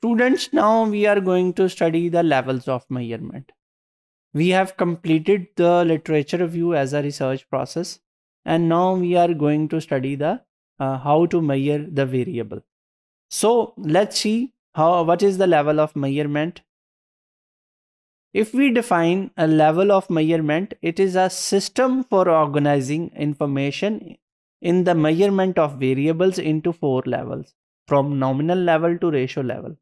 Students, now we are going to study the levels of measurement. We have completed the literature review as a research process and now we are going to study the uh, how to measure the variable. So let's see how what is the level of measurement. If we define a level of measurement, it is a system for organizing information in the measurement of variables into four levels from nominal level to ratio level.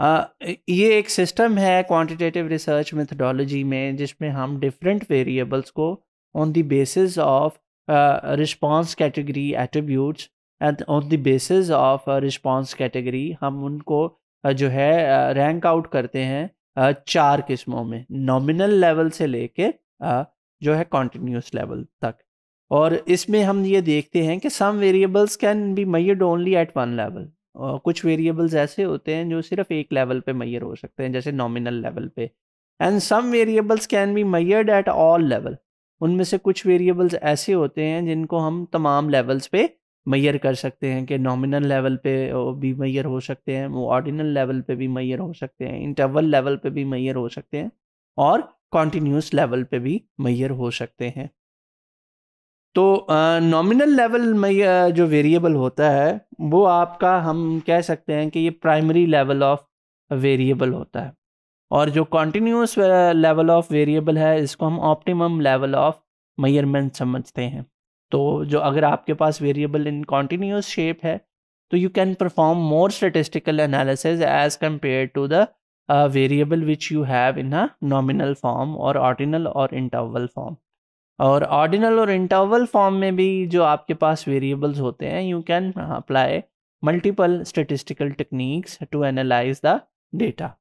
ये एक system है quantitative research methodology में जिसमें हम different variables को on the basis of response category attributes and on the basis of response category हम उनको uh, जो है रैंक uh, आउट करते हैं uh, चार किस्मों में नॉमिनल लेवल से लेके जो है कॉन्टीन्यूस लेवल तक और इसमें हम ये देखते हैं कि some variables can be made only at one level कुछ वेरिएबल्स ऐसे होते हैं जो सिर्फ एक लेवल पे मैयर हो सकते हैं जैसे नॉमिनल लेवल पे and some variables can be measured at all level उनमें से कुछ वेरिएबल्स ऐसे होते हैं जिनको हम तमाम लेवल्स पे मैयर कर सकते हैं कि नॉमिनल लेवल पे भी मैयर हो सकते हैं वो ऑर्डिनल लेवल पे भी मैयर हो सकते हैं इंटरवल लेवल पे भी मैयर हो सकते हैं और कॉन्टीन्यूस लेवल पे भी मैयर हो सकते हैं तो नॉमिनल लेवल मैयर जो वेरिएबल होता है वो आपका हम कह सकते हैं कि ये प्राइमरी लेवल ऑफ वेरिएबल होता है और जो कॉन्टीन्यूस लेवल ऑफ वेरिएबल है इसको हम ऑप्टिमम लेवल ऑफ मयरमेंट समझते हैं तो जो अगर आपके पास वेरिएबल इन कॉन्टीन्यूस शेप है तो you can perform more statistical analysis as compare to the variable which you have in a nominal form और ऑर्डिनल और इंटरवल फॉर्म और ऑर्डिनल और इंटरवल फॉर्म में भी जो आपके पास वेरिएबल्स होते हैं you can apply multiple statistical techniques to analyze the data